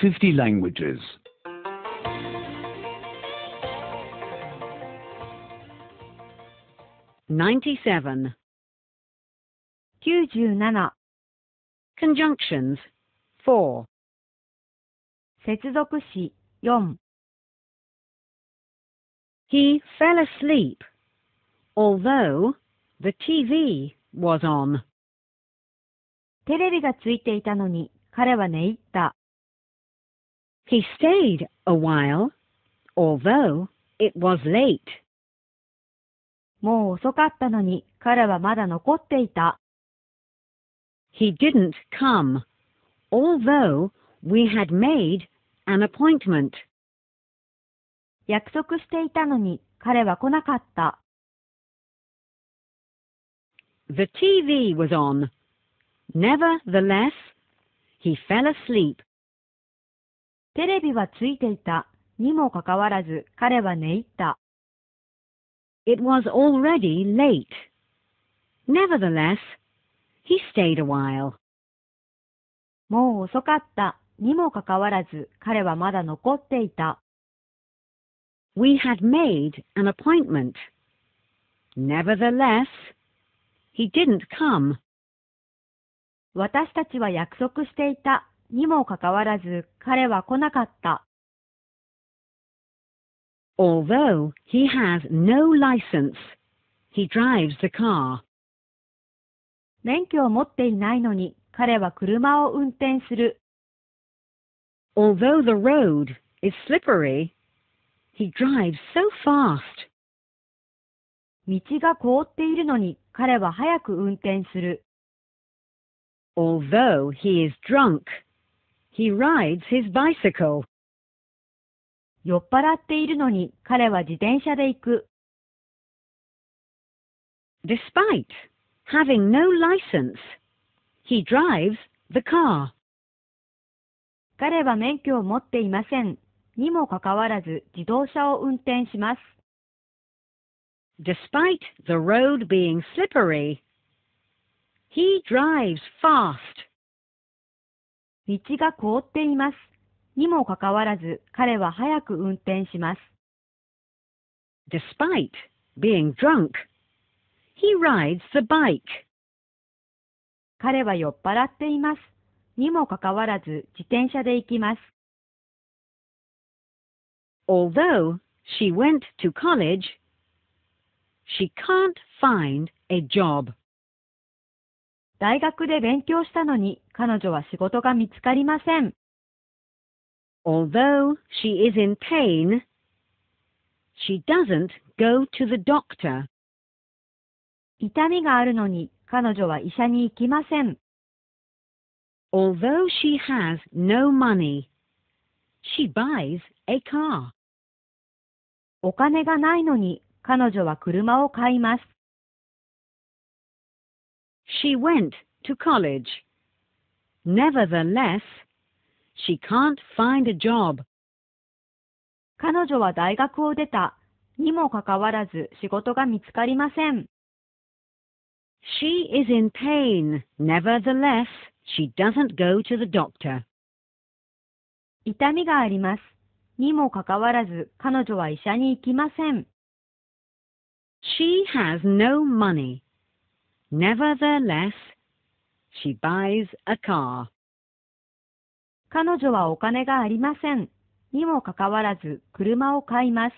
50 languages. Ninety-seven. 97 Conjunctions 4接続詞4 He fell asleep, although the TV was on. テレビがついていたのに彼は寝入った。he stayed a while, although it was late. もう遅かったのに彼はまだ残っていた。He didn't come, although we had made an appointment. 約束していたのに彼は来なかった。The TV was on. Nevertheless, he fell asleep. テレビはついていた。にもかかわらず、彼は寝入った。It was already late. Nevertheless, he stayed a while. もう遅かった。にもかかわらず、彼はまだ残っていた。We had made an appointment. Nevertheless, he didn't come. 私たちは約束していた。にもかかわらず彼は来なかった。Although he has no license, he drives the car. 免許を持っていないのに彼は車を運転する。Although the road is slippery, he drives so fast. 道が凍っているのに彼は早く運転する。Although he is drunk, He rides his bicycle. 酔っ払っているのに彼は自転車で行く。Despite having no license, he drives the car. 彼は免許を持っていません。にもかかわらず自動車を運転します。Despite the road being slippery, he drives fast. 道が凍っています。にもかかわらず、彼は早く運転します。Despite being drunk, he rides the bike. 彼は酔っ払っています。にもかかわらず、自転車で行きます。Although she went to college, she can't find a job. 大学で勉強したのに彼女は仕事が見つかりません。Although she is in pain, she doesn't go to the doctor. 痛みがあるのに彼女は医者に行きません。Although she has no money, she buys a car. お金がないのに彼女は車を買います。She went to college. Nevertheless, she can't find a job. 彼女は大学を出た。にもかかわらず仕事が見つかりません。She is in pain. Nevertheless, she doesn't go to the doctor. 痛みがあります。にもかかわらず彼女は医者に行きません。She has no money. Nevertheless, she buys a car. 彼女はお金がありません。にもかかわらず、車を買います。